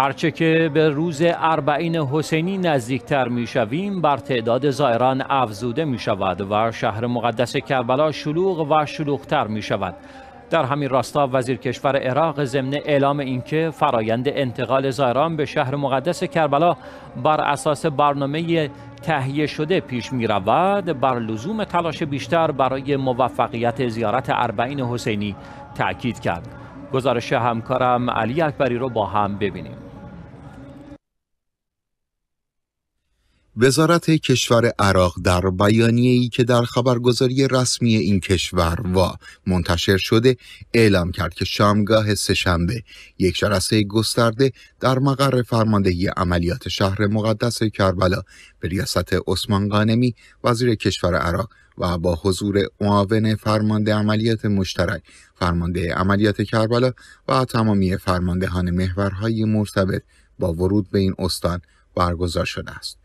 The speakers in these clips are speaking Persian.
هرچه که به روز اربعین حسینی نزدیکتر می شویم بر تعداد زائران افزوده می شود و شهر مقدس کربلا شلوغ و شلوغتر می شود. در همین راستا وزیر کشور عراق ضمن اعلام اینکه فرایند انتقال زائران به شهر مقدس کربلا بر اساس برنامه تهیه شده پیش می رود بر لزوم تلاش بیشتر برای موفقیت زیارت اربعین حسینی تاکید کرد گزارش همکارم علی اکبری رو با هم ببینیم وزارت کشور عراق در ای که در خبرگزاری رسمی این کشور وا منتشر شده اعلام کرد که شامگاه سهشنبه یک جلسه گسترده در مقر فرماندهی عملیات شهر مقدس کربلا به ریاست عثمان قانمی وزیر کشور عراق و با حضور معاون فرمانده عملیات مشترک فرمانده عملیات کربلا و تمامی فرماندهان محورهای مرتبط با ورود به این استان برگزار شده است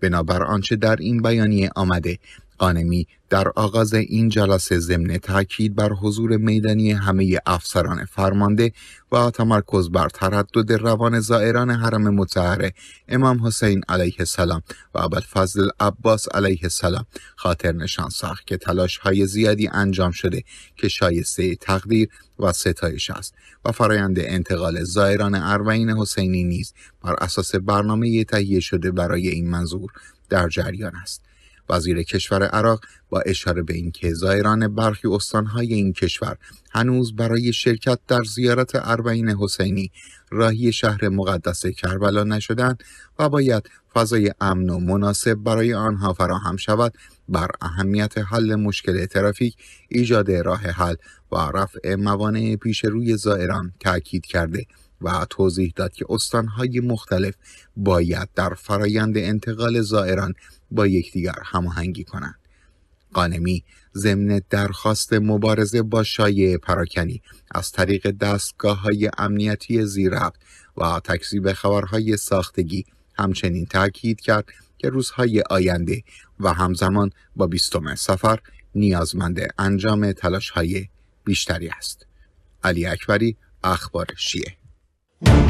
بنابر آنچه در این بیانیه آمده قانمی در آغاز این جلسه ضمن تاکید بر حضور میدانی همه افسران فرمانده و تمرکز بر تردد روان زائران حرم مطهر امام حسین علیه السلام و فضل عباس علیه السلام خاطر نشان ساخت که تلاش های زیادی انجام شده که شایسته تقدیر و ستایش است و فرایند انتقال زائران اربعین حسینی نیز بر اساس برنامه تهیه شده برای این منظور در جریان است وزیر کشور عراق با اشاره به اینکه زائران برخی استانهای این کشور هنوز برای شرکت در زیارت اربعین حسینی راهی شهر مقدس کربلا نشدند و باید فضای امن و مناسب برای آنها فراهم شود بر اهمیت حل مشکل ترافیک ایجاد راه حل و رفع موانع پیش روی زائران تاکید کرده و توضیح داد که استانهای مختلف باید در فرایند انتقال زائران با یکدیگر هماهنگی کنند. قانمی ضمن درخواست مبارزه با شایع پراکنی از طریق دستگاه های امنیتی زیربط و تکذیب خبرهای ساختگی همچنین تاکید کرد که روزهای آینده و همزمان با بیستم سفر نیازمند انجام تلاشهای بیشتری است. علی اکبری اخبار شیه you mm-hmm.